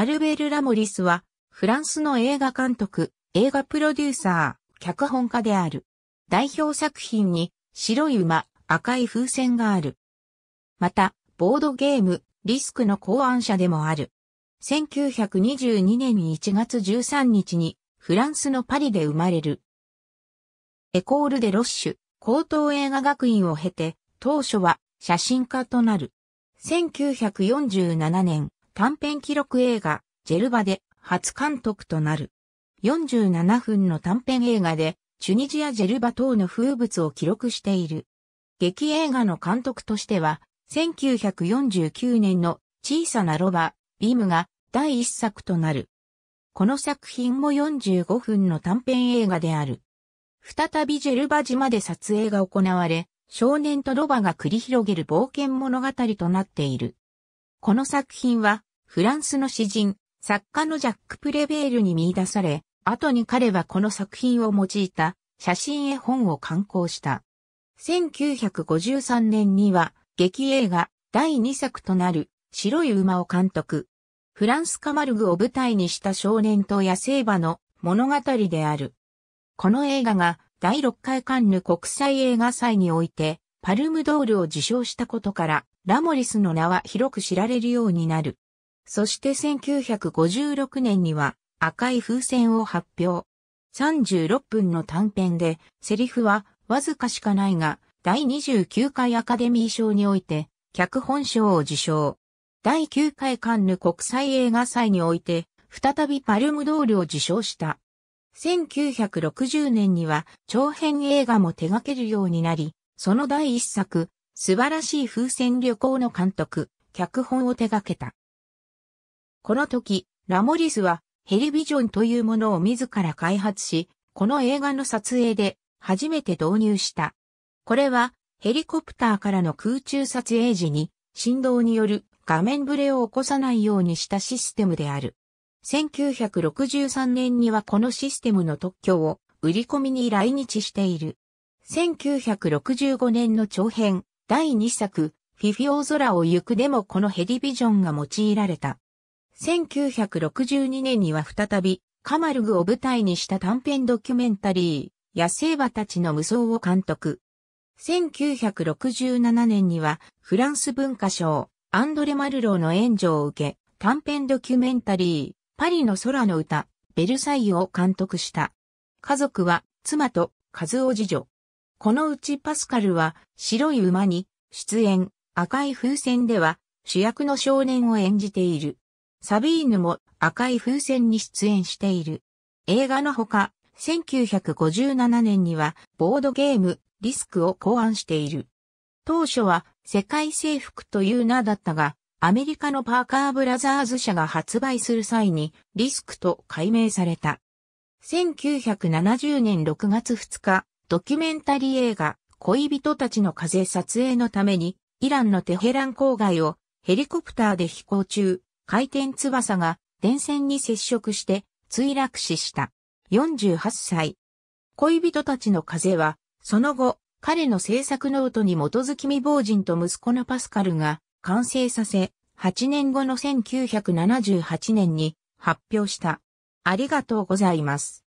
アルベル・ラモリスは、フランスの映画監督、映画プロデューサー、脚本家である。代表作品に、白い馬、赤い風船がある。また、ボードゲーム、リスクの考案者でもある。1922年1月13日に、フランスのパリで生まれる。エコール・でロッシュ、高等映画学院を経て、当初は写真家となる。1947年、短編記録映画、ジェルバで初監督となる。47分の短編映画で、チュニジア・ジェルバ等の風物を記録している。劇映画の監督としては、1949年の小さなロバ、ビムが第一作となる。この作品も45分の短編映画である。再びジェルバ島で撮影が行われ、少年とロバが繰り広げる冒険物語となっている。この作品はフランスの詩人、作家のジャック・プレベールに見出され、後に彼はこの作品を用いた写真絵本を刊行した。1953年には劇映画第2作となる白い馬を監督。フランスカマルグを舞台にした少年と野生馬の物語である。この映画が第6回カンヌ国際映画祭においてパルムドールを受賞したことからラモリスの名は広く知られるようになる。そして1956年には赤い風船を発表。36分の短編で、セリフはわずかしかないが、第29回アカデミー賞において、脚本賞を受賞。第9回カンヌ国際映画祭において、再びパルムドールを受賞した。1960年には長編映画も手掛けるようになり、その第一作、素晴らしい風船旅行の監督、脚本を手掛けた。この時、ラモリスはヘリビジョンというものを自ら開発し、この映画の撮影で初めて導入した。これはヘリコプターからの空中撮影時に振動による画面ブレを起こさないようにしたシステムである。1963年にはこのシステムの特許を売り込みに来日している。1965年の長編第2作、フィフィオー空を行くでもこのヘリビジョンが用いられた。1962年には再び、カマルグを舞台にした短編ドキュメンタリー、野生馬たちの無双を監督。1967年には、フランス文化賞、アンドレ・マルローの援助を受け、短編ドキュメンタリー、パリの空の歌、ベルサイユを監督した。家族は、妻と、カズオ次女。このうちパスカルは、白い馬に、出演、赤い風船では、主役の少年を演じている。サビーヌも赤い風船に出演している。映画のほか、1957年にはボードゲームリスクを考案している。当初は世界征服という名だったが、アメリカのパーカーブラザーズ社が発売する際にリスクと改名された。1970年6月2日、ドキュメンタリー映画恋人たちの風撮影のためにイランのテヘラン郊外をヘリコプターで飛行中、回転翼が電線に接触して墜落死した。48歳。恋人たちの風は、その後、彼の制作ノートに基づき未亡人と息子のパスカルが完成させ、8年後の1978年に発表した。ありがとうございます。